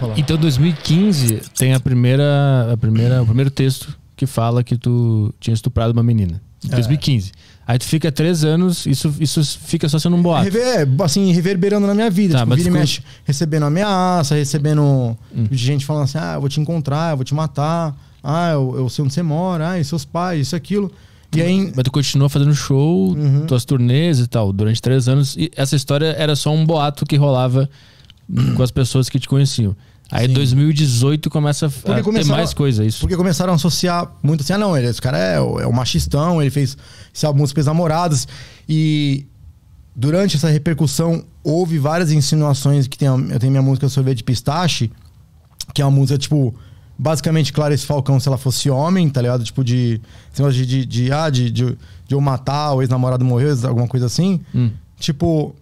Olá. Então, 2015 tem a primeira, a primeira, o primeiro texto que fala que tu tinha estuprado uma menina. Em 2015. É. Aí tu fica três anos, isso, isso fica só sendo um boato. assim, reverberando na minha vida. Tá, tipo, vira e mexe, recebendo ameaça, recebendo hum. gente falando assim, ah, eu vou te encontrar, eu vou te matar, ah, eu, eu sei onde você mora, ah, e seus pais, isso, aquilo. E aí... Mas tu continua fazendo show, uhum. tuas turnês e tal, durante três anos. E essa história era só um boato que rolava Hum. com as pessoas que te conheciam. Aí Sim. 2018 começa a ter mais coisa, é isso. Porque começaram a associar muito assim, ah não, ele, esse cara é, é um machistão, ele fez essa músicas namoradas. E durante essa repercussão, houve várias insinuações que tem, eu tenho minha música Sorvete de Pistache, que é uma música, tipo, basicamente Clarice Falcão se ela fosse homem, tá ligado? Tipo de, de, de, de, ah, de, de, de eu matar, o ex-namorado morreu, alguma coisa assim. Hum. Tipo,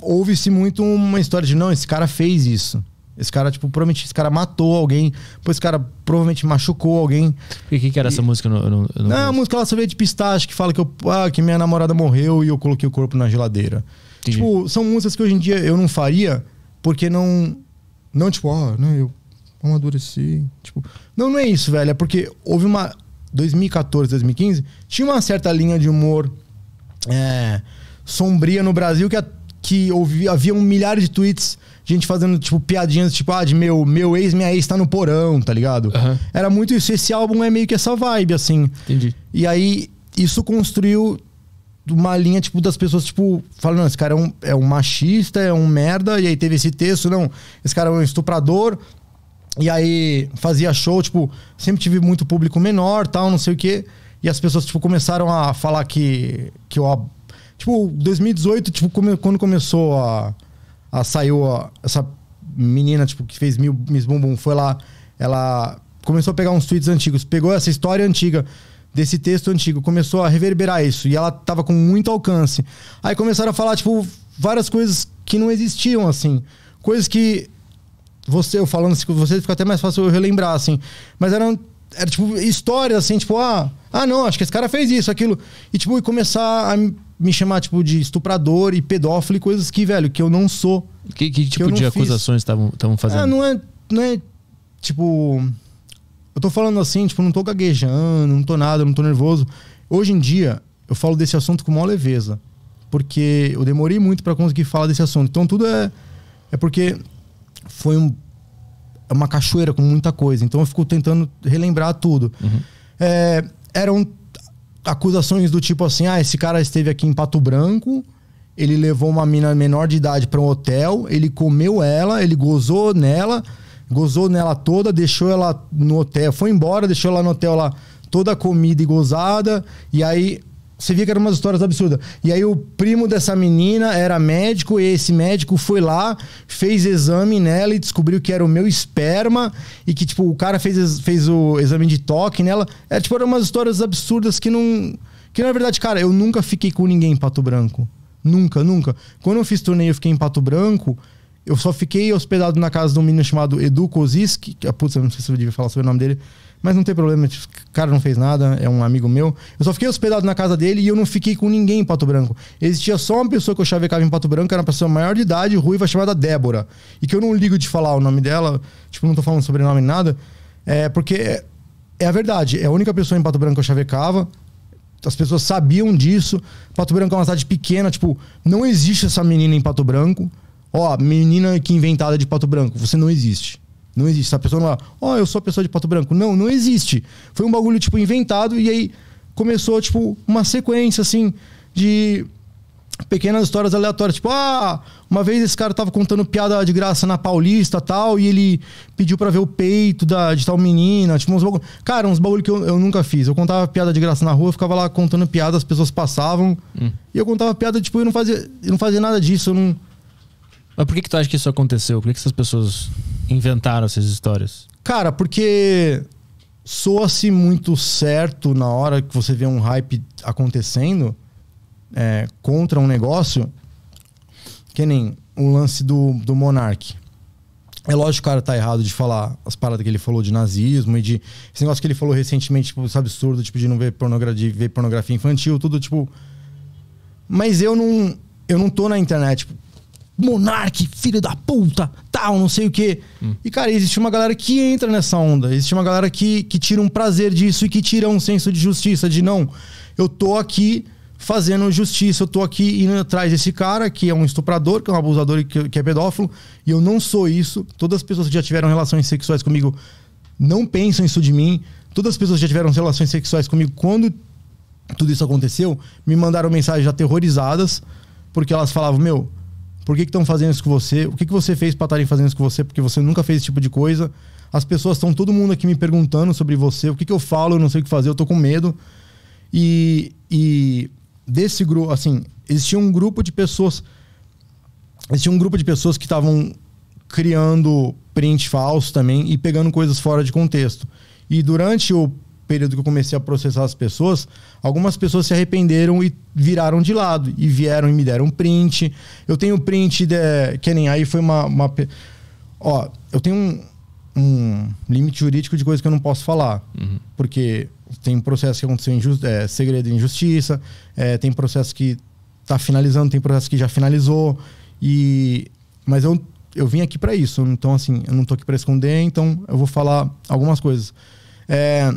houve-se muito uma história de não, esse cara fez isso. Esse cara, tipo, provavelmente esse cara matou alguém, depois esse cara provavelmente machucou alguém. E o que, que, era e... essa música? não, não, a música só sobre de pistache que fala que, eu, ah, que minha namorada morreu e eu coloquei o corpo na geladeira. Entendi. Tipo, são músicas que hoje em dia eu não faria, porque não. Não, tipo, ó ah, né, eu amadureci. Tipo, não, não é isso, velho. É porque houve uma. 2014, 2015, tinha uma certa linha de humor é, sombria no Brasil que até que ouvi, haviam milhares de tweets gente fazendo, tipo, piadinhas, tipo, ah, de meu, meu ex, minha ex tá no porão, tá ligado? Uhum. Era muito isso. Esse álbum é meio que essa vibe, assim. Entendi. E aí, isso construiu uma linha, tipo, das pessoas, tipo, falando, esse cara é um, é um machista, é um merda, e aí teve esse texto, não, esse cara é um estuprador. E aí, fazia show, tipo, sempre tive muito público menor, tal, não sei o quê. E as pessoas, tipo, começaram a falar que, que eu Tipo, 2018, tipo, come, quando começou a. a saiu a, essa menina, tipo, que fez mil, Miss Bumbum, foi lá. Ela começou a pegar uns tweets antigos, pegou essa história antiga desse texto antigo, começou a reverberar isso e ela tava com muito alcance. Aí começaram a falar tipo várias coisas que não existiam assim, coisas que você eu falando assim, você fica até mais fácil eu relembrar assim, mas eram era tipo histórias assim, tipo, ah, ah, não, acho que esse cara fez isso, aquilo. E tipo, e começar a me chamar tipo de estuprador e pedófilo e coisas que, velho, que eu não sou. Que, que tipo que de acusações estavam é, fazendo? Ah, não é, não é tipo eu tô falando assim, tipo, não tô gaguejando, não tô nada, não tô nervoso. Hoje em dia, eu falo desse assunto com maior leveza. Porque eu demorei muito para conseguir falar desse assunto. Então tudo é. É porque foi um é uma cachoeira com muita coisa. Então eu fico tentando relembrar tudo. Uhum. É, eram acusações do tipo assim: ah, esse cara esteve aqui em Pato Branco, ele levou uma mina menor de idade para um hotel, ele comeu ela, ele gozou nela, gozou nela toda, deixou ela no hotel, foi embora, deixou ela no hotel lá toda comida e gozada, e aí você via que eram umas histórias absurdas. E aí o primo dessa menina era médico, e esse médico foi lá, fez exame nela e descobriu que era o meu esperma, e que, tipo, o cara fez, fez o exame de toque nela. É, tipo, eram umas histórias absurdas que não. Que na verdade, cara, eu nunca fiquei com ninguém em Pato Branco. Nunca, nunca. Quando eu fiz turnê eu fiquei em Pato Branco. Eu só fiquei hospedado na casa de um menino chamado Edu Koziski, que, putz, eu não sei se eu devia falar sobre o nome dele mas não tem problema, o cara não fez nada, é um amigo meu. Eu só fiquei hospedado na casa dele e eu não fiquei com ninguém em Pato Branco. Existia só uma pessoa que eu chavecava em Pato Branco, era uma pessoa maior de idade, ruiva, chamada Débora. E que eu não ligo de falar o nome dela, tipo, não tô falando sobrenome nada. É porque é, é a verdade, é a única pessoa em Pato Branco que eu chavecava. As pessoas sabiam disso. Pato Branco é uma cidade pequena, tipo, não existe essa menina em Pato Branco. Ó, menina que inventada de Pato Branco, você não existe. Não existe. A pessoa lá, ó, oh, eu sou a pessoa de Pato Branco. Não, não existe. Foi um bagulho, tipo, inventado e aí começou, tipo, uma sequência, assim, de pequenas histórias aleatórias. Tipo, ah, uma vez esse cara tava contando piada de graça na Paulista tal, e ele pediu para ver o peito da, de tal menina. Tipo, uns bagulho. Cara, uns bagulho que eu, eu nunca fiz. Eu contava piada de graça na rua, ficava lá contando piada, as pessoas passavam. Hum. E eu contava piada, tipo, eu não fazia, eu não fazia nada disso. Eu não. Mas por que, que tu acha que isso aconteceu? Por que, que essas pessoas inventaram essas histórias? Cara, porque soa-se muito certo na hora que você vê um hype acontecendo é, contra um negócio, que nem o lance do, do Monark. É lógico que o cara tá errado de falar as paradas que ele falou de nazismo e de. Esse negócio que ele falou recentemente, tipo, absurdo, tipo, de não ver pornografia, de ver pornografia infantil, tudo, tipo. Mas eu não. Eu não tô na internet tipo, monarque, filho da puta, tal, não sei o quê. Hum. E, cara, existe uma galera que entra nessa onda. Existe uma galera que, que tira um prazer disso e que tira um senso de justiça, de não, eu tô aqui fazendo justiça, eu tô aqui indo atrás desse cara que é um estuprador, que é um abusador e que, que é pedófilo, e eu não sou isso. Todas as pessoas que já tiveram relações sexuais comigo não pensam isso de mim. Todas as pessoas que já tiveram relações sexuais comigo quando tudo isso aconteceu, me mandaram mensagens aterrorizadas, porque elas falavam, meu, por que estão fazendo isso com você? O que, que você fez para estarem fazendo isso com você? Porque você nunca fez esse tipo de coisa. As pessoas estão todo mundo aqui me perguntando sobre você. O que, que eu falo? Eu não sei o que fazer, eu tô com medo. E, e desse grupo, assim, existia um grupo de pessoas. Existia um grupo de pessoas que estavam criando print falso também e pegando coisas fora de contexto. E durante o período que eu comecei a processar as pessoas, algumas pessoas se arrependeram e viraram de lado. E vieram e me deram print. Eu tenho print de. Que nem aí foi uma. uma ó, eu tenho um, um limite jurídico de coisas que eu não posso falar. Uhum. Porque tem processo que aconteceu em é, segredo e injustiça, é, tem processo que está finalizando, tem processo que já finalizou. E. Mas eu eu vim aqui para isso. Então, assim, eu não tô aqui para esconder, então eu vou falar algumas coisas. É,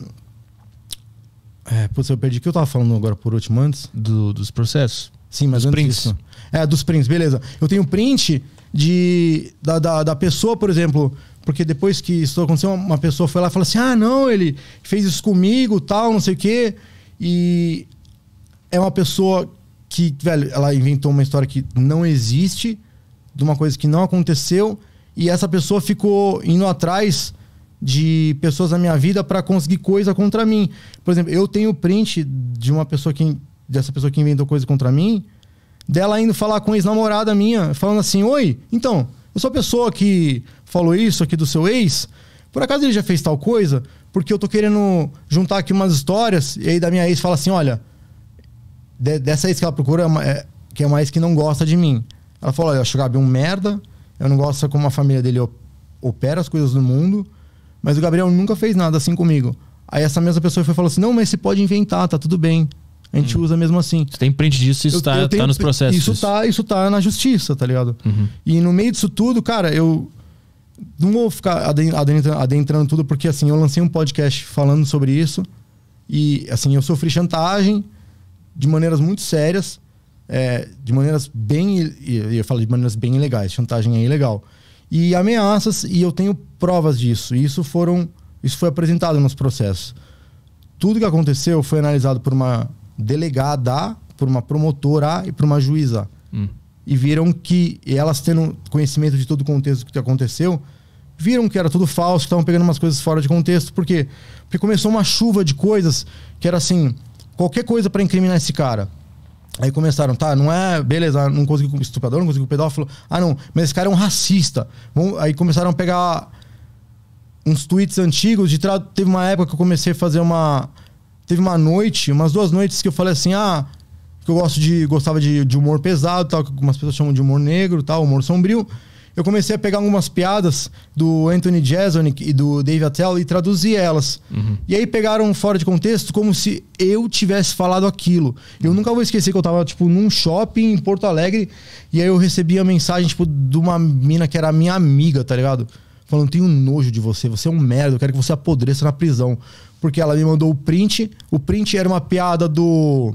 é, putz, eu perdi o que eu tava falando agora por último antes. Do, dos processos? Sim, mas dos antes prints. Disso. É, dos prints, beleza. Eu tenho print de, da, da, da pessoa, por exemplo, porque depois que isso aconteceu, uma pessoa foi lá e falou assim: ah, não, ele fez isso comigo, tal, não sei o quê. E é uma pessoa que, velho, ela inventou uma história que não existe, de uma coisa que não aconteceu, e essa pessoa ficou indo atrás de pessoas na minha vida para conseguir coisa contra mim. Por exemplo, eu tenho print de uma pessoa que dessa pessoa que inventou coisa contra mim, dela indo falar com ex-namorada minha, falando assim: "Oi, então, eu sou a pessoa que falou isso aqui do seu ex, por acaso ele já fez tal coisa? Porque eu tô querendo juntar aqui umas histórias e aí da minha ex fala assim: "Olha, de, dessa ex que ela procura é, é que é uma ex que não gosta de mim. Ela falou: "Olha, eu acho o Gabi é um merda, eu não gosto como a família dele opera as coisas no mundo." Mas o Gabriel nunca fez nada assim comigo. Aí essa mesma pessoa foi falou assim: não, mas você pode inventar, tá tudo bem. A gente hum. usa mesmo assim. Você tem print disso, isso tá- eu, tá, eu tenho, tá nos processos. Isso, tá, isso tá na justiça, tá ligado? Uhum. E no meio disso tudo, cara, eu não vou ficar adentrando, adentrando tudo, porque assim, eu lancei um podcast falando sobre isso. E assim, eu sofri chantagem de maneiras muito sérias, é, de maneiras bem. Eu falo de maneiras bem ilegais, chantagem é ilegal e ameaças, e eu tenho provas disso. E isso foram isso foi apresentado nos processos. Tudo que aconteceu foi analisado por uma delegada, por uma promotora e por uma juíza. Hum. E viram que elas tendo conhecimento de todo o contexto que aconteceu, viram que era tudo falso, que estavam pegando umas coisas fora de contexto. Por quê? Porque começou uma chuva de coisas que era assim, qualquer coisa para incriminar esse cara. Aí começaram, tá, não é, beleza, ah, não consegui com estuprador, não consegui com pedófilo. Ah, não, mas esse cara é um racista. Vamos, aí começaram a pegar uns tweets antigos de tra... teve uma época que eu comecei a fazer uma teve uma noite, umas duas noites que eu falei assim, ah, que eu gosto de gostava de, de humor pesado, tal, que algumas pessoas chamam de humor negro, tal, humor sombrio eu comecei a pegar algumas piadas do Anthony Jeselnik e do Dave Attell e traduzir elas. Uhum. E aí pegaram fora de contexto como se eu tivesse falado aquilo. Uhum. Eu nunca vou esquecer que eu tava, tipo, num shopping em Porto Alegre e aí eu recebi a mensagem, tipo, de uma mina que era minha amiga, tá ligado? Falando, tenho nojo de você, você é um merda, eu quero que você apodreça na prisão. Porque ela me mandou o print, o print era uma piada do...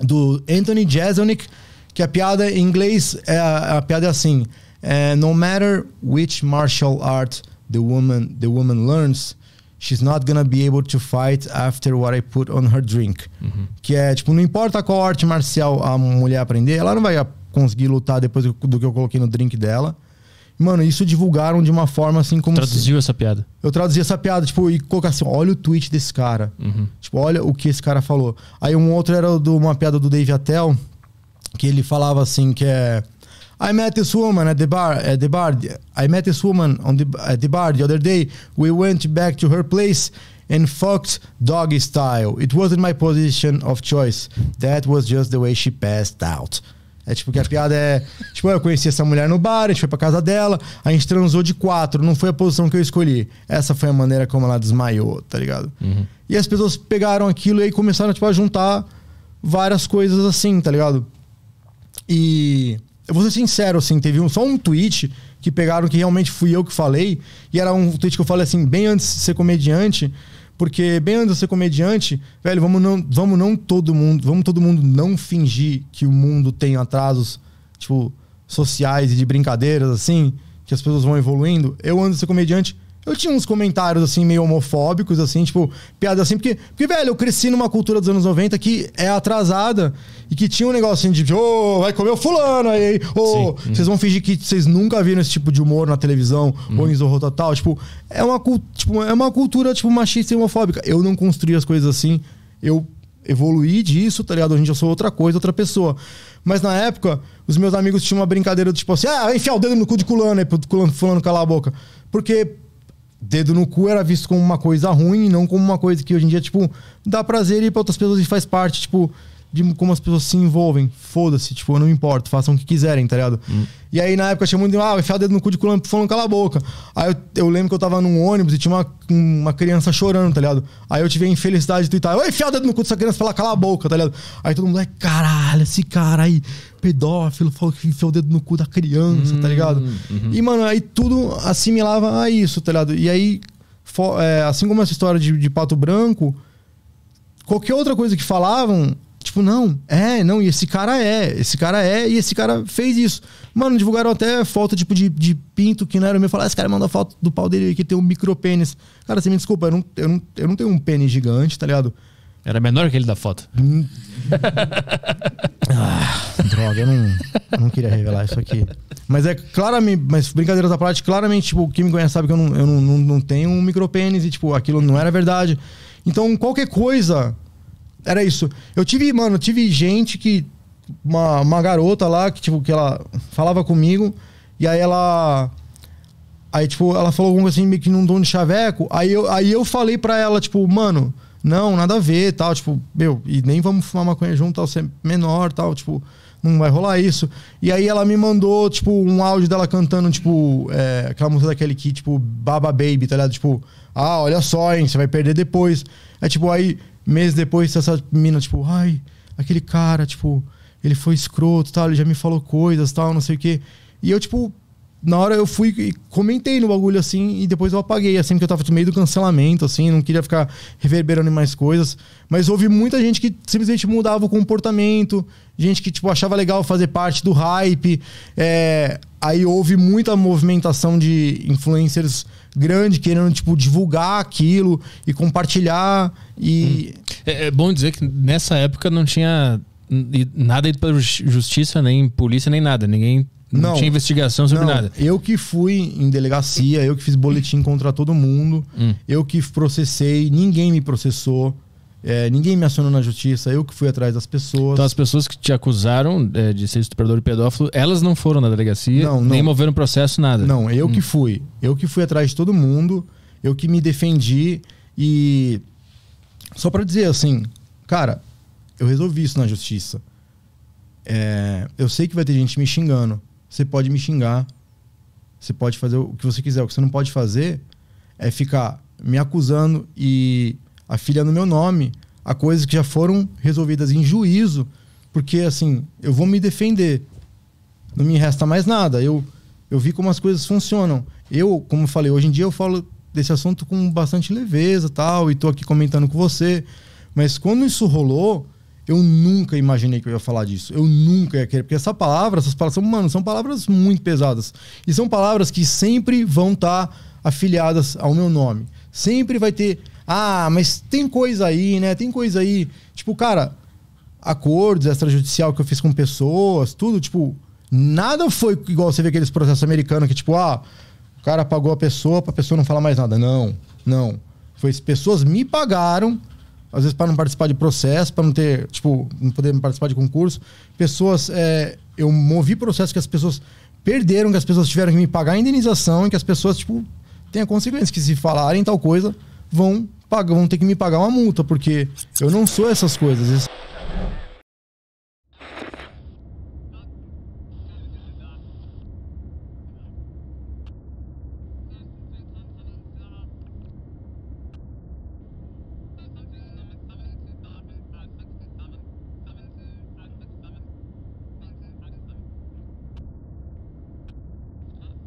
do Anthony Jeselnik, que a piada em inglês, é, a, a piada é assim... And no matter which martial art the woman the woman learns, she's not gonna be able to fight after what I put on her drink. Uhum. Que é tipo, não importa qual arte marcial a mulher aprender, ela não vai conseguir lutar depois do que eu coloquei no drink dela. Mano, isso divulgaram de uma forma assim como. Traduziu se... essa piada. Eu traduzi essa piada, tipo, e colocar assim: olha o tweet desse cara. Uhum. Tipo, olha o que esse cara falou. Aí um outro era uma piada do Dave Attell, que ele falava assim: que é. I met this woman at the bar. At the bar, I met this woman on the at the bar the other day. We went back to her place and fucked doggy style. It wasn't my position of choice. That was just the way she passed out. É tipo que a piada é. Tipo, eu conheci essa mulher no bar, a gente foi pra casa dela, a gente transou de quatro, não foi a posição que eu escolhi. Essa foi a maneira como ela desmaiou, tá ligado? Uhum. E as pessoas pegaram aquilo e aí começaram tipo, a juntar várias coisas assim, tá ligado? E. Eu vou ser sincero, assim, teve um, só um tweet que pegaram que realmente fui eu que falei. E era um tweet que eu falei assim, bem antes de ser comediante. Porque bem antes de ser comediante, velho, vamos não, vamos não todo mundo. Vamos todo mundo não fingir que o mundo tem atrasos, tipo, sociais e de brincadeiras, assim, que as pessoas vão evoluindo. Eu, antes de ser comediante, eu tinha uns comentários, assim, meio homofóbicos, assim, tipo, piada assim, porque, porque, velho, eu cresci numa cultura dos anos 90 que é atrasada e que tinha um negócio assim de, ô, oh, vai comer o fulano aí, ô, oh, vocês vão fingir que vocês nunca viram esse tipo de humor na televisão uhum. ou em Zorro Total. Tipo, é uma, tipo, é uma cultura, tipo, machista e homofóbica. Eu não construí as coisas assim, eu evoluí disso, tá ligado? Hoje eu sou outra coisa, outra pessoa. Mas na época, os meus amigos tinham uma brincadeira, tipo assim, ah, enfiar o dedo no cu de culano, aí pro fulano calar a boca. Porque dedo no cu era visto como uma coisa ruim, não como uma coisa que hoje em dia, tipo, dá prazer ir pra outras pessoas e faz parte, tipo, de como as pessoas se envolvem. Foda-se, tipo, eu não me importo, façam o que quiserem, tá ligado? Hum. E aí na época achei muito de, ah, enfiar o dedo no cu de culão, falando cala a boca. Aí eu, eu, lembro que eu tava num ônibus e tinha uma, uma criança chorando, tá ligado? Aí eu tive a infelicidade de twittar, eu enfiar o dedo no cu dessa criança e falar cala a boca, tá ligado? Aí todo mundo, é caralho, esse cara aí, pedófilo, falou que enfiou o dedo no cu da criança, tá hum, tá ligado? Uhum. E, mano, aí tudo assimilava a isso, tá ligado? E aí, for, é, assim como essa história de, de pato branco, qualquer outra coisa que falavam, Tipo, não, é, não, e esse cara é, esse cara é, e esse cara fez isso. Mano, divulgaram até foto, tipo, de, de pinto que não era o meu. Falaram, esse cara mandou foto do pau dele que tem um micro pênis. Cara, você me desculpa, eu não, eu, não, eu não tenho um pênis gigante, tá ligado? Era menor que ele da foto. Hum. ah, droga, eu não, eu não queria revelar isso aqui. Mas é claramente, mas brincadeiras à parte, claramente, tipo, quem me conhece sabe que eu não, eu não, não, não tenho um micro pênis e, tipo, aquilo não era verdade. Então, qualquer coisa era isso. Eu tive, mano, tive gente que. Uma, uma garota lá que, tipo, que ela falava comigo. E aí ela. Aí, tipo, ela falou alguma assim, meio que num dono de chaveco. Aí eu, aí eu falei pra ela, tipo, mano, não, nada a ver, tal, tipo, meu, e nem vamos fumar maconha junto, tal, ser é menor, tal, tipo, não vai rolar isso. E aí ela me mandou, tipo, um áudio dela cantando, tipo, é, aquela música daquele que, tipo, Baba Baby, tá ligado? Tipo, ah, olha só, hein, você vai perder depois. É tipo, aí meses depois, essa mina, tipo, ai, aquele cara, tipo, ele foi escroto, tal, ele já me falou coisas, tal, não sei o quê. E eu, tipo, na hora eu fui e comentei no bagulho assim, e depois eu apaguei, assim, que eu tava no meio do cancelamento, assim, não queria ficar reverberando em mais coisas. Mas houve muita gente que simplesmente mudava o comportamento, gente que, tipo, achava legal fazer parte do hype. É, aí houve muita movimentação de influencers grande querendo tipo divulgar aquilo e compartilhar e hum. é, é, bom dizer que nessa época não tinha nada ido para justiça nem polícia nem nada ninguém não, não tinha investigação sobre não. nada eu que fui em delegacia eu que fiz boletim contra todo mundo hum. eu que processei ninguém me processou é, ninguém me acionou na justiça, eu que fui atrás das pessoas. Então, as pessoas que te acusaram é, de ser estuprador e pedófilo, elas não foram na delegacia, não, não. nem moveram processo, nada. Não, eu hum. que fui. Eu que fui atrás de todo mundo, eu que me defendi. E só para dizer assim, cara, eu resolvi isso na justiça. É, eu sei que vai ter gente me xingando. Você pode me xingar, você pode fazer o que você quiser. O que você não pode fazer é ficar me acusando e a filha no meu nome, a coisas que já foram resolvidas em juízo, porque assim, eu vou me defender. Não me resta mais nada. Eu eu vi como as coisas funcionam. Eu, como eu falei, hoje em dia eu falo desse assunto com bastante leveza, tal, e tô aqui comentando com você, mas quando isso rolou, eu nunca imaginei que eu ia falar disso. Eu nunca ia querer. Porque essa palavra, essas palavras são, mano, são palavras muito pesadas. E são palavras que sempre vão estar tá afiliadas ao meu nome. Sempre vai ter ah, mas tem coisa aí, né? Tem coisa aí. Tipo, cara, acordos extrajudicial que eu fiz com pessoas, tudo, tipo, nada foi igual você vê aqueles processos americanos que, tipo, ah, o cara pagou a pessoa pra pessoa não falar mais nada. Não, não. Foi pessoas me pagaram, às vezes para não participar de processo, para não ter, tipo, não poder participar de concurso. Pessoas, é, eu movi processo que as pessoas perderam, que as pessoas tiveram que me pagar a indenização e que as pessoas, tipo, tenha consequência, que se falarem tal coisa, vão vão ter que me pagar uma multa, porque eu não sou essas coisas.